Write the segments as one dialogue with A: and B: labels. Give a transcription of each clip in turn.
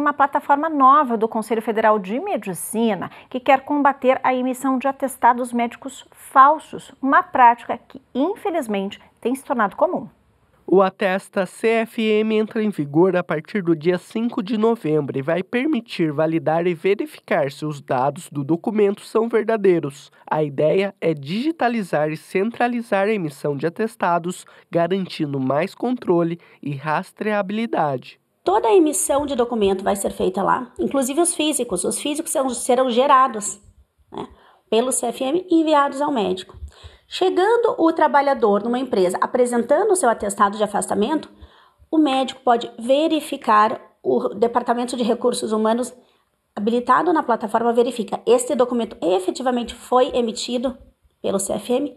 A: tem uma plataforma nova do Conselho Federal de Medicina que quer combater a emissão de atestados médicos falsos, uma prática que, infelizmente, tem se tornado
B: comum. O atesta CFM entra em vigor a partir do dia 5 de novembro e vai permitir validar e verificar se os dados do documento são verdadeiros. A ideia é digitalizar e centralizar a emissão de atestados, garantindo mais controle e rastreabilidade. Toda a emissão de documento
A: vai ser feita lá, inclusive os físicos. Os físicos serão, serão gerados né, pelo CFM e enviados ao médico. Chegando o trabalhador numa empresa apresentando o seu atestado de afastamento, o médico pode verificar o Departamento de Recursos Humanos habilitado na plataforma verifica este documento efetivamente foi emitido pelo CFM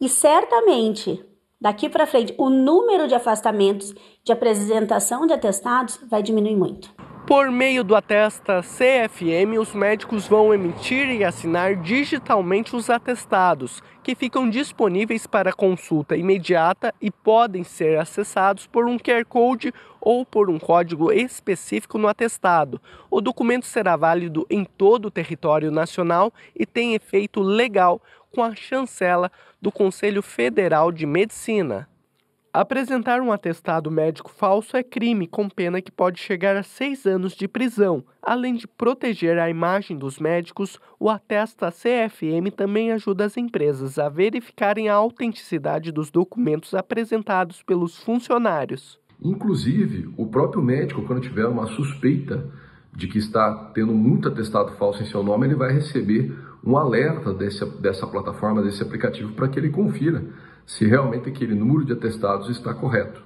A: e certamente Daqui para frente, o número de afastamentos de apresentação de atestados vai diminuir muito.
B: Por meio do atesta CFM, os médicos vão emitir e assinar digitalmente os atestados, que ficam disponíveis para consulta imediata e podem ser acessados por um QR Code ou por um código específico no atestado. O documento será válido em todo o território nacional e tem efeito legal, com a chancela do Conselho Federal de Medicina. Apresentar um atestado médico falso é crime, com pena que pode chegar a seis anos de prisão. Além de proteger a imagem dos médicos, o atesta CFM também ajuda as empresas a verificarem a autenticidade dos documentos
C: apresentados pelos funcionários. Inclusive, o próprio médico, quando tiver uma suspeita de que está tendo muito atestado falso em seu nome, ele vai receber um alerta desse, dessa plataforma, desse aplicativo, para que ele confira se realmente aquele número de atestados está correto.